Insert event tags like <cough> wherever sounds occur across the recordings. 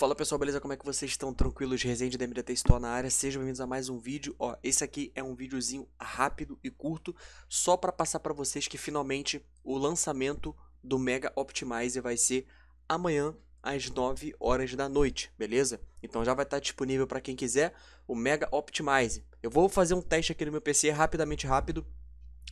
Fala pessoal, beleza? Como é que vocês estão? Tranquilos? Resende da MDT Store na área. Sejam bem-vindos a mais um vídeo. Ó, esse aqui é um videozinho rápido e curto, só para passar para vocês que finalmente o lançamento do Mega Optimizer vai ser amanhã às 9 horas da noite, beleza? Então já vai estar tá disponível para quem quiser o Mega Optimizer. Eu vou fazer um teste aqui no meu PC rapidamente rápido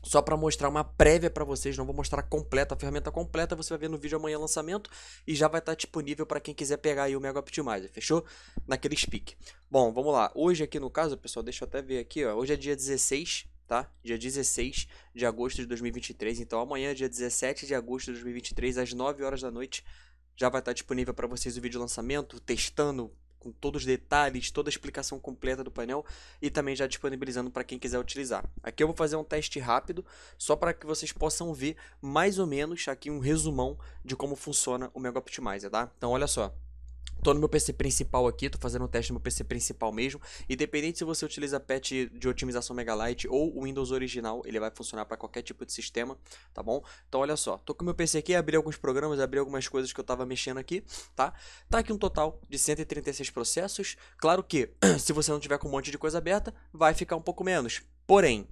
só para mostrar uma prévia para vocês, não vou mostrar completa, a ferramenta completa você vai ver no vídeo amanhã lançamento e já vai estar tá disponível para quem quiser pegar aí o Mega Optimizer, fechou? Naquele speak. Bom, vamos lá. Hoje aqui no caso, pessoal, deixa eu até ver aqui, ó. Hoje é dia 16, tá? Dia 16 de agosto de 2023, então amanhã, dia 17 de agosto de 2023, às 9 horas da noite, já vai estar tá disponível para vocês o vídeo lançamento, testando, com todos os detalhes, toda a explicação completa do painel e também já disponibilizando para quem quiser utilizar. Aqui eu vou fazer um teste rápido, só para que vocês possam ver mais ou menos aqui um resumão de como funciona o Mega Optimizer, tá? Então olha só. Tô no meu PC principal aqui, tô fazendo um teste no meu PC principal mesmo. Independente se você utiliza patch de otimização Megalite ou o Windows original, ele vai funcionar para qualquer tipo de sistema, tá bom? Então olha só, tô com o meu PC aqui, abri alguns programas, abri algumas coisas que eu tava mexendo aqui, tá? Tá aqui um total de 136 processos. Claro que, <clears throat> se você não tiver com um monte de coisa aberta, vai ficar um pouco menos. Porém,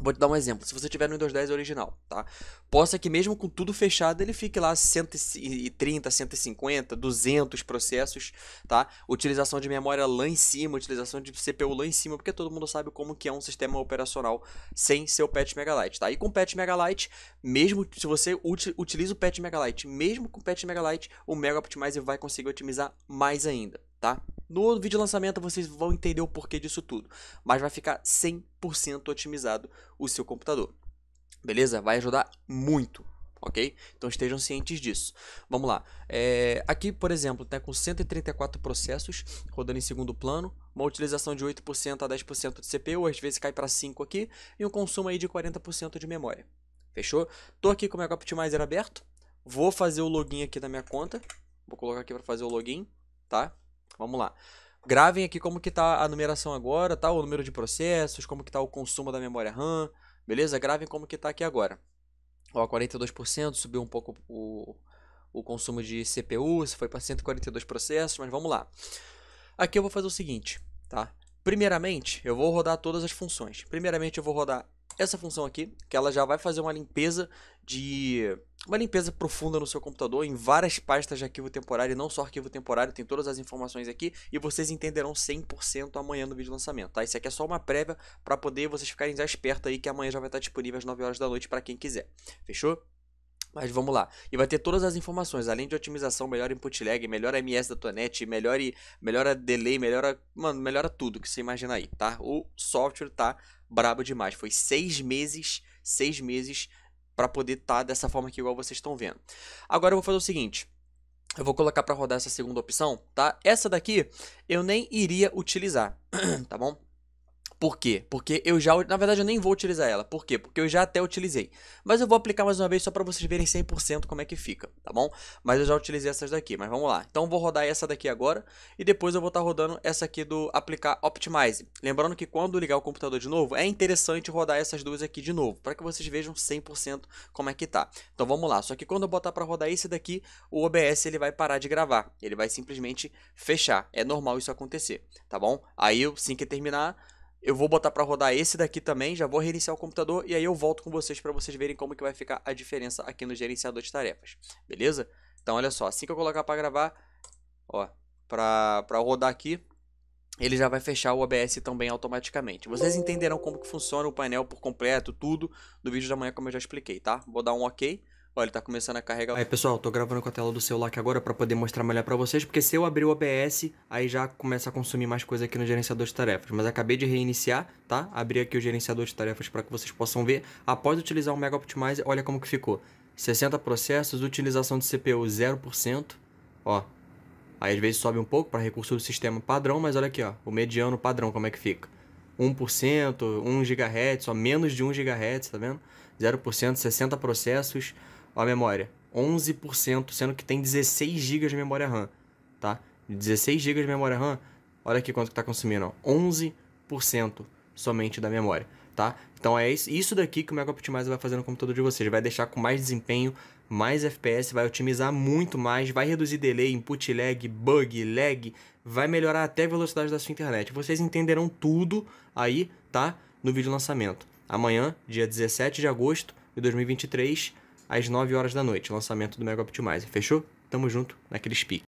Vou te dar um exemplo. Se você tiver no Windows 10 original, tá? Possa que mesmo com tudo fechado, ele fique lá 130, 150, 200 processos, tá? Utilização de memória lá em cima, utilização de CPU lá em cima, porque todo mundo sabe como que é um sistema operacional sem seu patch Megalite, tá? E com patch Megalite, mesmo se você utiliza o patch Megalite, mesmo com patch Megalite, o Mega Optimizer vai conseguir otimizar mais ainda, tá? No vídeo lançamento vocês vão entender o porquê disso tudo, mas vai ficar 100% otimizado o seu computador. Beleza? Vai ajudar muito, ok? Então estejam cientes disso. Vamos lá. É, aqui, por exemplo, tá com 134 processos rodando em segundo plano, uma utilização de 8% a 10% de CPU, às vezes cai para 5 aqui, e um consumo aí de 40% de memória. Fechou? Tô aqui com o meu Optimizer aberto. Vou fazer o login aqui da minha conta. Vou colocar aqui para fazer o login, tá? Vamos lá. Gravem aqui como que tá a numeração agora, tá? O número de processos, como que tá o consumo da memória RAM, beleza? Gravem como que tá aqui agora. Ó, 42%, subiu um pouco o, o consumo de CPU, foi para 142 processos, mas vamos lá. Aqui eu vou fazer o seguinte, tá? Primeiramente, eu vou rodar todas as funções. Primeiramente, eu vou rodar essa função aqui, que ela já vai fazer uma limpeza de uma limpeza profunda no seu computador, em várias pastas de arquivo temporário, e não só arquivo temporário, tem todas as informações aqui e vocês entenderão 100% amanhã no vídeo de lançamento, tá? Isso aqui é só uma prévia para poder vocês ficarem já espertos aí que amanhã já vai estar disponível às 9 horas da noite para quem quiser. Fechou? Mas vamos lá. E vai ter todas as informações, além de otimização, melhor input lag, melhor MS da tua net, melhor, melhora delay, melhora, mano, melhora tudo que você imagina aí, tá? O software tá brabo demais. Foi seis meses, seis meses para poder estar tá dessa forma aqui igual vocês estão vendo. Agora eu vou fazer o seguinte, eu vou colocar para rodar essa segunda opção, tá? Essa daqui eu nem iria utilizar, <clears throat> tá bom? Por quê? Porque eu já, na verdade eu nem vou utilizar ela. Por quê? Porque eu já até utilizei. Mas eu vou aplicar mais uma vez só para vocês verem 100% como é que fica, tá bom? Mas eu já utilizei essas daqui, mas vamos lá. Então vou rodar essa daqui agora e depois eu vou estar tá rodando essa aqui do aplicar Optimize. Lembrando que quando ligar o computador de novo, é interessante rodar essas duas aqui de novo, para que vocês vejam 100% como é que tá. Então vamos lá, só que quando eu botar para rodar esse daqui, o OBS ele vai parar de gravar, ele vai simplesmente fechar. É normal isso acontecer, tá bom? Aí assim que terminar eu vou botar para rodar esse daqui também, já vou reiniciar o computador e aí eu volto com vocês para vocês verem como que vai ficar a diferença aqui no gerenciador de tarefas, beleza? Então olha só, assim que eu colocar para gravar, ó, para rodar aqui, ele já vai fechar o OBS também automaticamente. Vocês entenderão como que funciona o painel por completo, tudo, no vídeo da manhã como eu já expliquei, tá? Vou dar um ok, Olha, ele tá começando a carregar. Aí, pessoal, tô gravando com a tela do celular aqui agora para poder mostrar melhor para vocês, porque se eu abrir o OBS, aí já começa a consumir mais coisa aqui no gerenciador de tarefas. Mas acabei de reiniciar, tá? Abri aqui o gerenciador de tarefas para que vocês possam ver. Após utilizar o Mega Optimizer, olha como que ficou. 60 processos, utilização de CPU 0%, ó. Aí às vezes sobe um pouco para recurso do sistema padrão, mas olha aqui, ó, o mediano padrão como é que fica. 1%, 1 GHz, só menos de 1 GHz, tá vendo? 0%, 60 processos, a memória. 11%, sendo que tem 16 GB de memória RAM, tá? 16 GB de memória RAM, olha aqui quanto que tá consumindo, ó. 11% somente da memória, tá? Então é isso daqui que o Mega Optimizer vai fazer no computador de vocês, vai deixar com mais desempenho, mais FPS, vai otimizar muito mais, vai reduzir delay, input lag, bug, lag, vai melhorar até a velocidade da sua internet. Vocês entenderão tudo aí, tá? No vídeo lançamento. Amanhã, dia 17 de agosto de 2023, às 9 horas da noite, lançamento do Mega Optimizer. Fechou? Tamo junto naquele speak.